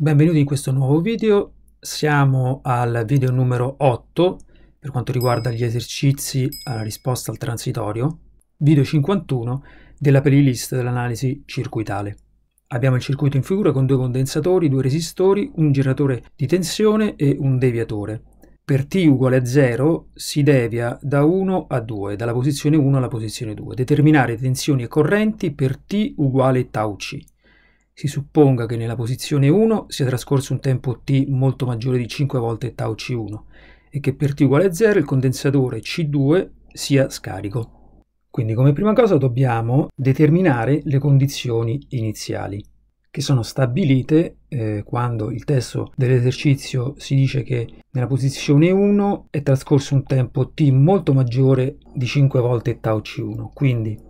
Benvenuti in questo nuovo video, siamo al video numero 8 per quanto riguarda gli esercizi alla eh, risposta al transitorio, video 51 della playlist dell'analisi circuitale. Abbiamo il circuito in figura con due condensatori, due resistori, un giratore di tensione e un deviatore. Per t uguale a 0 si devia da 1 a 2, dalla posizione 1 alla posizione 2. Determinare tensioni e correnti per t uguale tau c. Si supponga che nella posizione 1 sia trascorso un tempo t molto maggiore di 5 volte tau c1 e che per t uguale a 0 il condensatore c2 sia scarico. Quindi come prima cosa dobbiamo determinare le condizioni iniziali che sono stabilite eh, quando il testo dell'esercizio si dice che nella posizione 1 è trascorso un tempo t molto maggiore di 5 volte tau c1. Quindi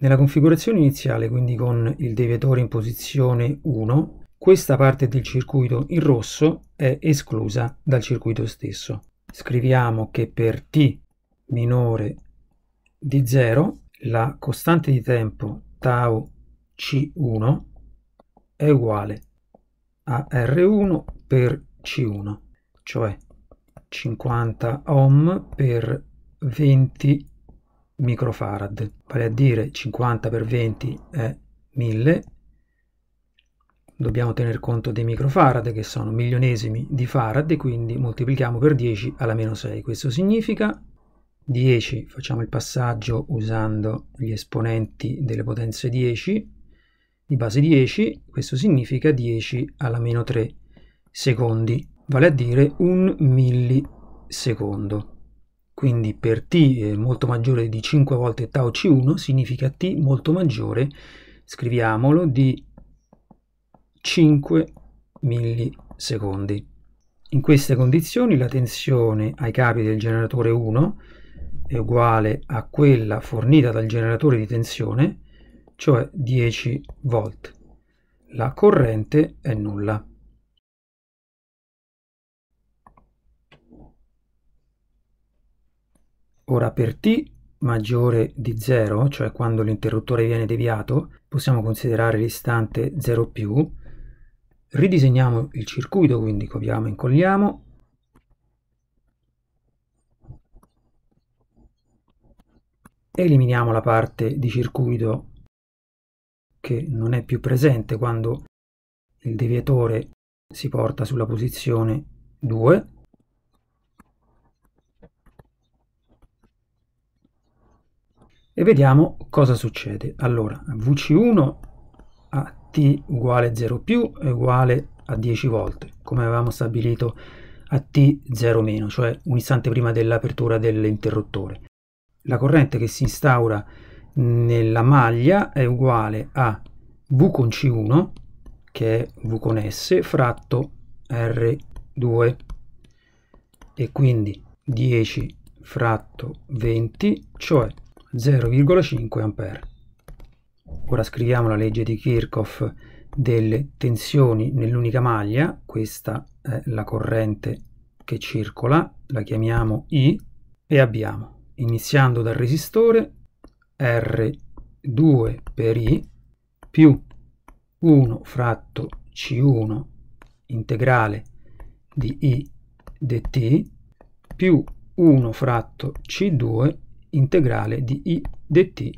nella configurazione iniziale, quindi con il deviatore in posizione 1, questa parte del circuito in rosso è esclusa dal circuito stesso. Scriviamo che per t minore di 0 la costante di tempo tau c1 è uguale a r1 per c1, cioè 50 ohm per 20 microfarad vale a dire 50 per 20 è 1000, dobbiamo tener conto dei microfarad che sono milionesimi di farad, quindi moltiplichiamo per 10 alla meno 6. Questo significa 10, facciamo il passaggio usando gli esponenti delle potenze 10, di base 10, questo significa 10 alla meno 3 secondi, vale a dire un millisecondo. Quindi per t eh, molto maggiore di 5 volte tau c1 significa t molto maggiore, scriviamolo, di 5 millisecondi. In queste condizioni la tensione ai capi del generatore 1 è uguale a quella fornita dal generatore di tensione, cioè 10 volt. La corrente è nulla. Ora per t maggiore di 0, cioè quando l'interruttore viene deviato, possiamo considerare l'istante 0 più, ridisegniamo il circuito, quindi copiamo e incolliamo, eliminiamo la parte di circuito che non è più presente quando il deviatore si porta sulla posizione 2 e vediamo cosa succede. Allora, VC1 a T uguale 0 più è uguale a 10 volte, come avevamo stabilito a T0 meno, cioè un istante prima dell'apertura dell'interruttore. La corrente che si instaura nella maglia è uguale a V con C1, che è V con S, fratto R2, e quindi 10 fratto 20, cioè 0,5 A. Ora scriviamo la legge di Kirchhoff delle tensioni nell'unica maglia, questa è la corrente che circola, la chiamiamo I, e abbiamo, iniziando dal resistore, R2 per I più 1 fratto C1 integrale di I dt più 1 fratto C2 integrale di i dt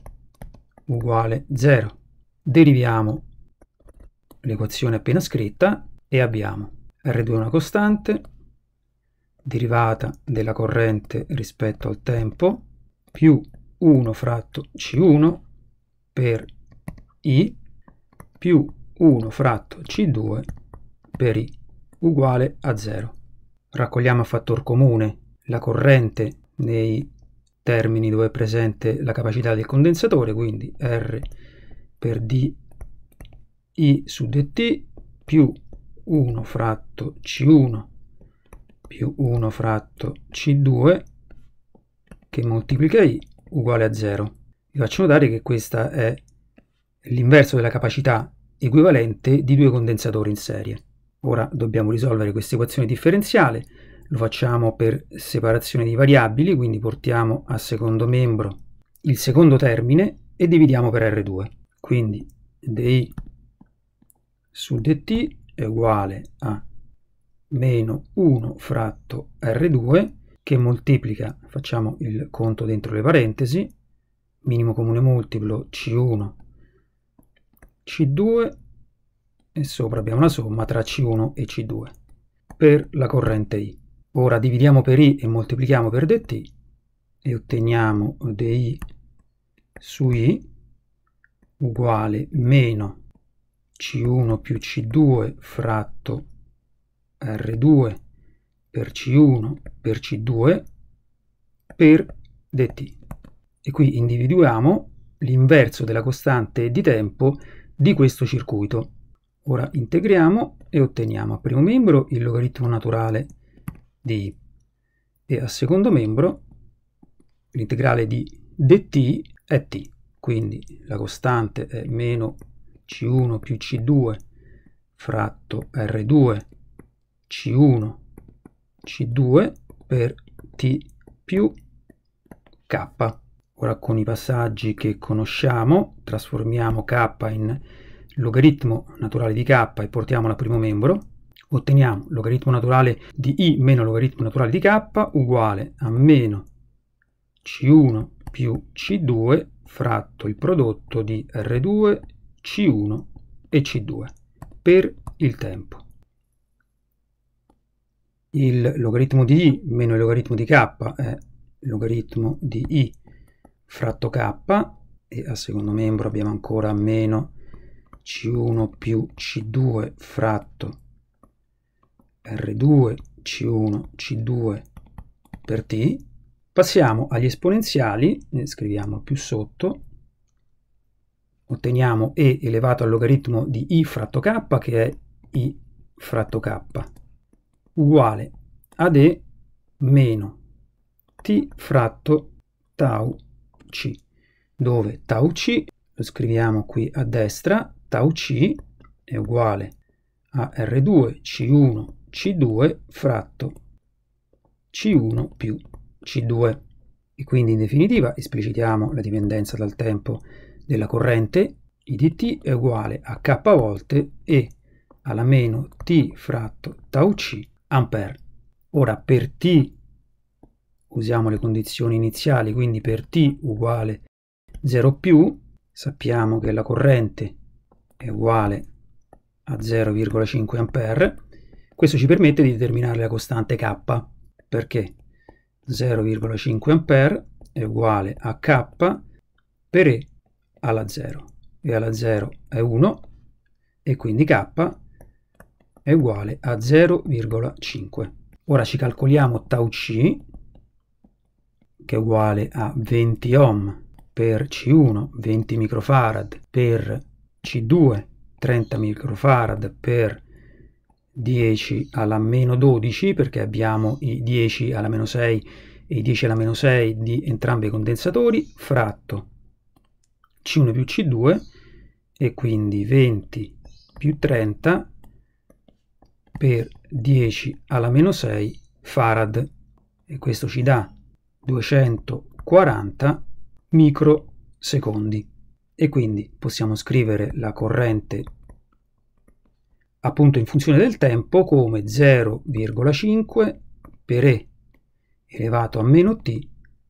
uguale 0. Deriviamo l'equazione appena scritta e abbiamo r2 è una costante, derivata della corrente rispetto al tempo, più 1 fratto c1 per i più 1 fratto c2 per i uguale a 0. Raccogliamo a fattor comune la corrente nei termini dove è presente la capacità del condensatore, quindi R per D I su dt più 1 fratto C1 più 1 fratto C2 che moltiplica I uguale a 0. Vi faccio notare che questa è l'inverso della capacità equivalente di due condensatori in serie. Ora dobbiamo risolvere questa equazione differenziale lo facciamo per separazione di variabili, quindi portiamo a secondo membro il secondo termine e dividiamo per R2. Quindi di su dt è uguale a meno 1 fratto R2 che moltiplica, facciamo il conto dentro le parentesi, minimo comune multiplo C1, C2 e sopra abbiamo la somma tra C1 e C2 per la corrente I. Ora dividiamo per i e moltiplichiamo per dt e otteniamo di su i uguale meno c1 più c2 fratto r2 per c1 per c2 per dt. E qui individuiamo l'inverso della costante di tempo di questo circuito. Ora integriamo e otteniamo a primo membro il logaritmo naturale di e eh, al secondo membro l'integrale di dt è t, quindi la costante è meno c1 più c2 fratto r2 c1 c2 per t più k. Ora con i passaggi che conosciamo trasformiamo k in logaritmo naturale di k e portiamolo al primo membro, otteniamo logaritmo naturale di i meno logaritmo naturale di k uguale a meno c1 più c2 fratto il prodotto di r2, c1 e c2 per il tempo. Il logaritmo di i meno il logaritmo di k è logaritmo di i fratto k e al secondo membro abbiamo ancora meno c1 più c2 fratto R2, C1, C2 per T. Passiamo agli esponenziali, ne scriviamo più sotto, otteniamo E elevato al logaritmo di I fratto K, che è I fratto K, uguale ad E meno T fratto tau C, dove tau C, lo scriviamo qui a destra, tau C è uguale a R2, C1, c2 fratto C1 più C2. E quindi in definitiva esplicitiamo la dipendenza dal tempo della corrente I dt è uguale a k volte e alla meno t fratto tau c ampere. Ora per t usiamo le condizioni iniziali, quindi per t uguale 0 più, sappiamo che la corrente è uguale a 0,5 ampere, questo ci permette di determinare la costante K, perché 0,5 A è uguale a K per E alla 0, E alla 0 è 1, e quindi K è uguale a 0,5. Ora ci calcoliamo tau C, che è uguale a 20 ohm per C1, 20 microfarad per C2, 30 microfarad per 10 alla meno 12 perché abbiamo i 10 alla meno 6 e i 10 alla meno 6 di entrambi i condensatori fratto C1 più C2 e quindi 20 più 30 per 10 alla meno 6 farad e questo ci dà 240 microsecondi e quindi possiamo scrivere la corrente appunto in funzione del tempo come 0,5 per e elevato a meno t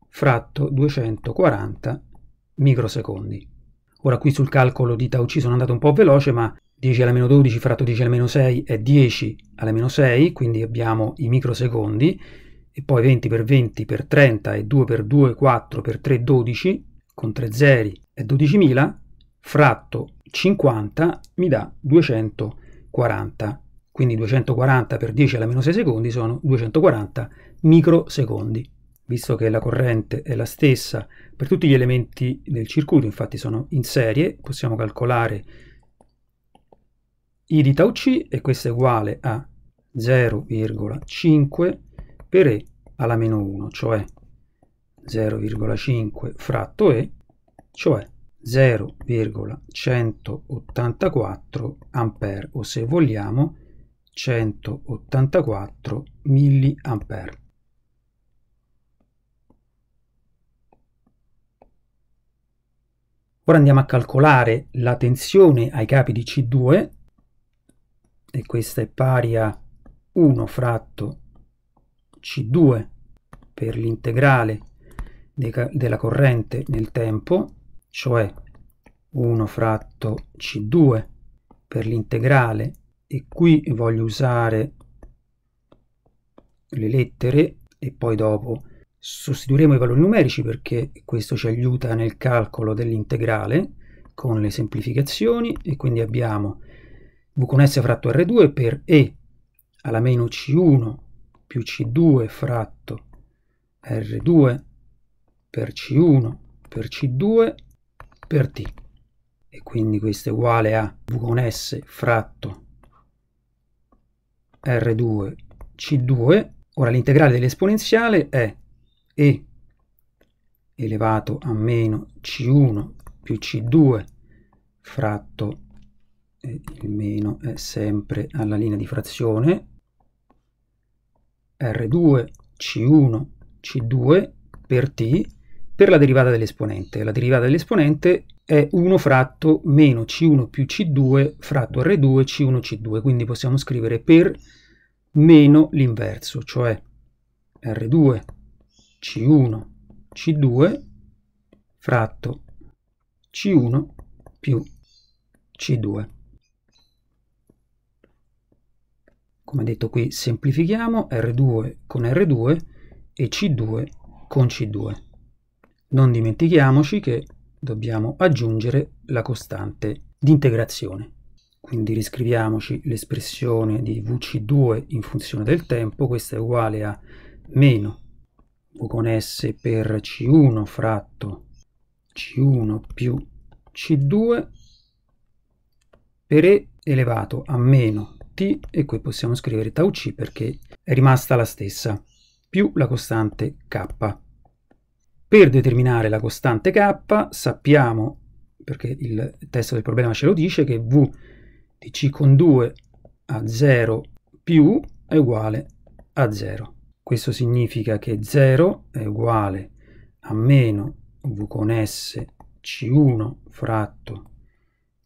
fratto 240 microsecondi. Ora qui sul calcolo di tau c sono andato un po' veloce, ma 10 alla meno 12 fratto 10 alla meno 6 è 10 alla meno 6, quindi abbiamo i microsecondi, e poi 20 per 20 per 30 e 2 per 2, 4 per 3, 12, con 3 zeri è 12.000, fratto 50 mi dà 200 40. Quindi 240 per 10 alla meno 6 secondi sono 240 microsecondi. Visto che la corrente è la stessa per tutti gli elementi del circuito, infatti sono in serie, possiamo calcolare I di tau c e questo è uguale a 0,5 per E alla meno 1, cioè 0,5 fratto E, cioè 0,184 A o se vogliamo 184 mA. Ora andiamo a calcolare la tensione ai capi di C2 e questa è pari a 1 fratto C2 per l'integrale della corrente nel tempo cioè 1 fratto C2 per l'integrale e qui voglio usare le lettere e poi dopo sostituiremo i valori numerici perché questo ci aiuta nel calcolo dell'integrale con le semplificazioni e quindi abbiamo v con s fratto r2 per e alla meno c1 più c2 fratto r2 per c1 per c2 per t. E quindi questo è uguale a v con s fratto r2 c2. Ora l'integrale dell'esponenziale è e elevato a meno c1 più c2 fratto e il meno è sempre alla linea di frazione R2 C1 C2 per T per la derivata dell'esponente. La derivata dell'esponente è 1 fratto meno c1 più c2 fratto r2 c1 c2, quindi possiamo scrivere per meno l'inverso, cioè r2 c1 c2 fratto c1 più c2. Come detto qui semplifichiamo R2 con R2 e C2 con C2. Non dimentichiamoci che dobbiamo aggiungere la costante di integrazione. Quindi riscriviamoci l'espressione di VC2 in funzione del tempo, questa è uguale a meno V con S per C1 fratto C1 più C2 per E elevato a meno T e qui possiamo scrivere tau C perché è rimasta la stessa, più la costante K. Per determinare la costante k sappiamo, perché il testo del problema ce lo dice, che v di c con 2 a 0 più è uguale a 0. Questo significa che 0 è uguale a meno v con s c1 fratto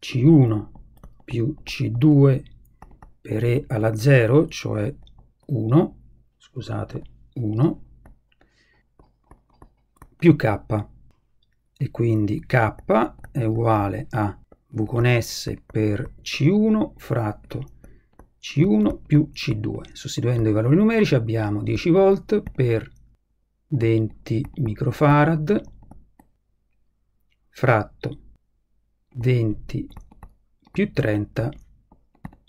c1 più c2 per e alla 0, cioè 1, scusate, 1, più k e quindi k è uguale a v con s per c1 fratto c1 più c2. Sostituendo i valori numerici abbiamo 10 volt per 20 microfarad fratto 20 più 30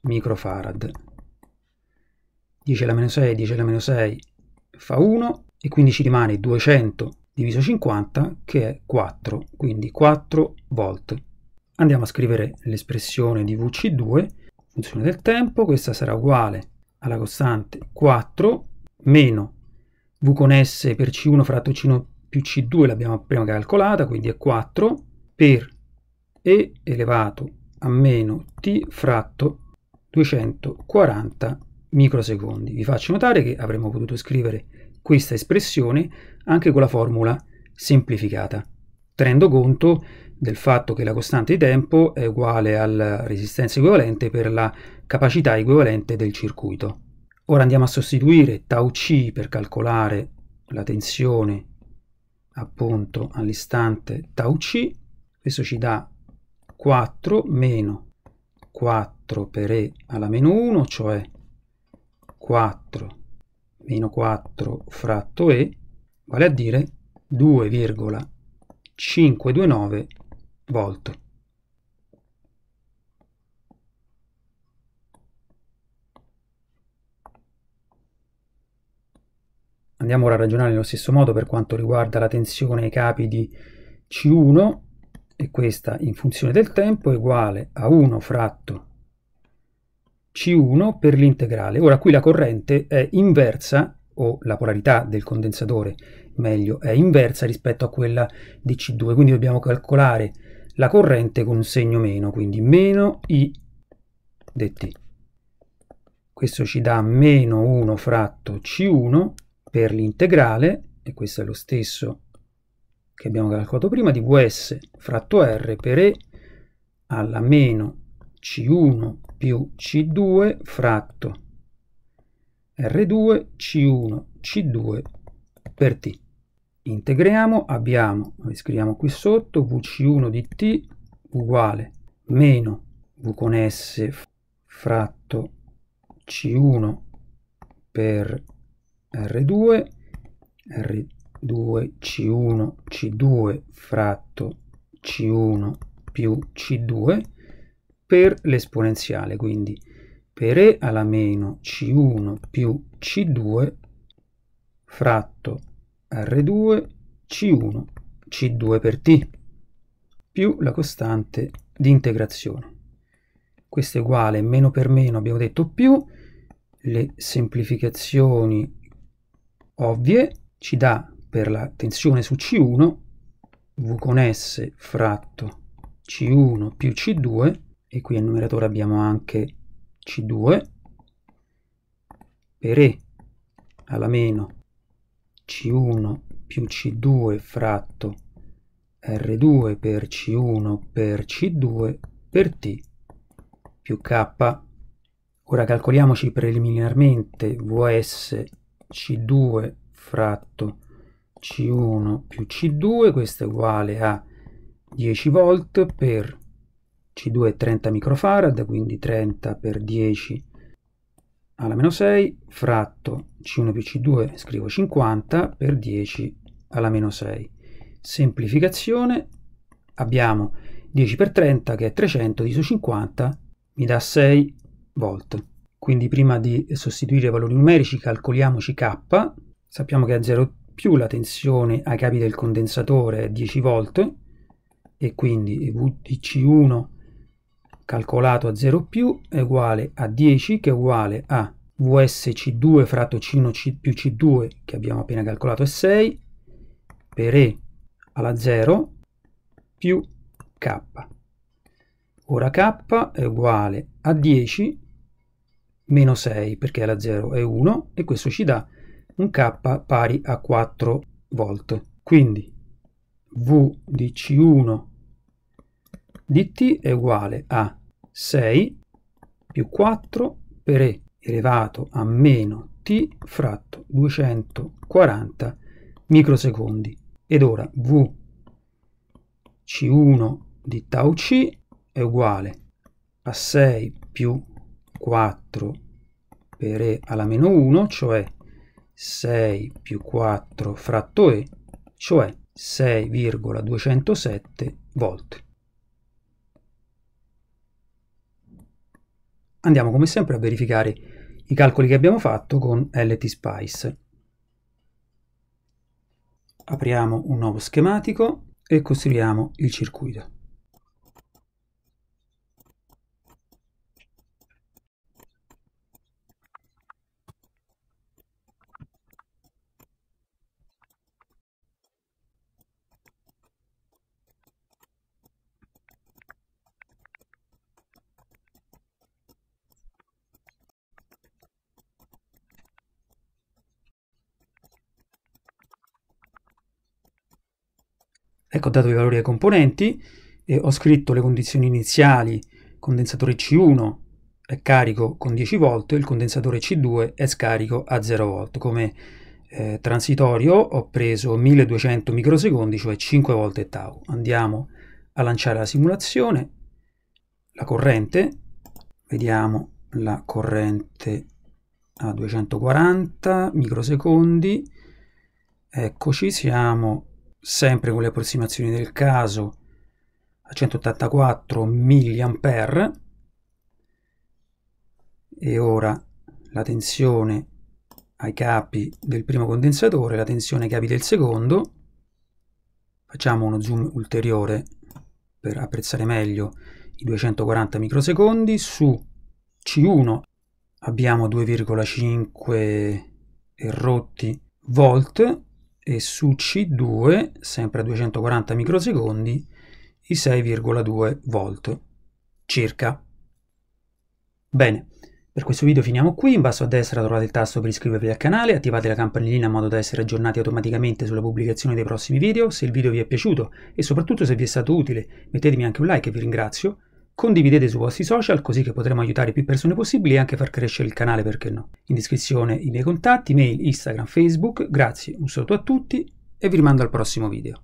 microfarad. 10 alla meno 6, 10 alla meno 6 fa 1 e quindi ci rimane 200 diviso 50 che è 4, quindi 4 volt. Andiamo a scrivere l'espressione di VC2, funzione del tempo, questa sarà uguale alla costante 4 meno V con S per C1 fratto C1 più C2 l'abbiamo prima calcolata, quindi è 4 per E elevato a meno T fratto 240 microsecondi. Vi faccio notare che avremmo potuto scrivere questa espressione anche con la formula semplificata, tenendo conto del fatto che la costante di tempo è uguale alla resistenza equivalente per la capacità equivalente del circuito. Ora andiamo a sostituire tau c per calcolare la tensione appunto all'istante tau c, questo ci dà 4 meno 4 per e alla meno 1, cioè 4 meno 4 fratto E, vale a dire 2,529 volt. Andiamo ora a ragionare nello stesso modo per quanto riguarda la tensione ai capi di C1 e questa in funzione del tempo è uguale a 1 fratto c1 per l'integrale. Ora qui la corrente è inversa, o la polarità del condensatore meglio, è inversa rispetto a quella di C2, quindi dobbiamo calcolare la corrente con un segno meno, quindi meno I dt. Questo ci dà meno 1 fratto C1 per l'integrale, e questo è lo stesso che abbiamo calcolato prima, di Vs fratto R per E alla meno C1 più C2 fratto R2 C1 C2 per T. Integriamo, abbiamo, lo scriviamo qui sotto, VC1 di T uguale meno V con S fratto C1 per R2, R2 C1 C2 fratto C1 più C2 per l'esponenziale, quindi per e alla meno c1 più c2 fratto r2 c1 c2 per t più la costante di integrazione. Questo è uguale meno per meno abbiamo detto più, le semplificazioni ovvie ci dà per la tensione su C1 V con S fratto C1 più C2 e qui al numeratore abbiamo anche C2 per E alla meno C1 più C2 fratto R2 per C1 per C2 per T più K. Ora calcoliamoci preliminarmente Vs C2 fratto C1 più C2, questo è uguale a 10 volt per c2 è 30 microfarad, quindi 30 per 10 alla meno 6, fratto C1 più C2 scrivo 50 per 10 alla meno 6. Semplificazione, abbiamo 10 per 30 che è 300 diviso 50 mi dà 6 volt. Quindi prima di sostituire i valori numerici calcoliamoci K, sappiamo che a 0 più la tensione ai capi del condensatore è 10 volt e quindi VDC1 calcolato a 0 più è uguale a 10 che è uguale a vsc2 fratto c1 più c2 che abbiamo appena calcolato è 6 per e alla 0 più k. Ora k è uguale a 10 meno 6 perché la 0 è 1 e questo ci dà un k pari a 4 volt. Quindi V di C1 di t è uguale a 6 più 4 per e elevato a meno t fratto 240 microsecondi. Ed ora v c1 di tau c è uguale a 6 più 4 per e alla meno 1, cioè 6 più 4 fratto e, cioè 6,207 volte. andiamo come sempre a verificare i calcoli che abbiamo fatto con ltspice. Apriamo un nuovo schematico e costruiamo il circuito. Ecco, ho dato i valori ai componenti, e ho scritto le condizioni iniziali, condensatore C1 è carico con 10 volt, il condensatore C2 è scarico a 0 volt. Come eh, transitorio ho preso 1200 microsecondi, cioè 5 volte tau. Andiamo a lanciare la simulazione, la corrente, vediamo la corrente a 240 microsecondi, eccoci siamo sempre con le approssimazioni del caso, a 184 mA e ora la tensione ai capi del primo condensatore, la tensione ai capi del secondo. Facciamo uno zoom ulteriore per apprezzare meglio i 240 microsecondi. Su C1 abbiamo 2,5 e rotti volt e su C2, sempre a 240 microsecondi, i 6,2 volt circa. Bene, per questo video finiamo qui, in basso a destra trovate il tasto per iscrivervi al canale, attivate la campanellina in modo da essere aggiornati automaticamente sulla pubblicazione dei prossimi video, se il video vi è piaciuto e soprattutto se vi è stato utile mettetemi anche un like e vi ringrazio, Condividete sui vostri social così che potremo aiutare più persone possibili e anche far crescere il canale, perché no? In descrizione i miei contatti, mail, Instagram, Facebook. Grazie, un saluto a tutti e vi rimando al prossimo video.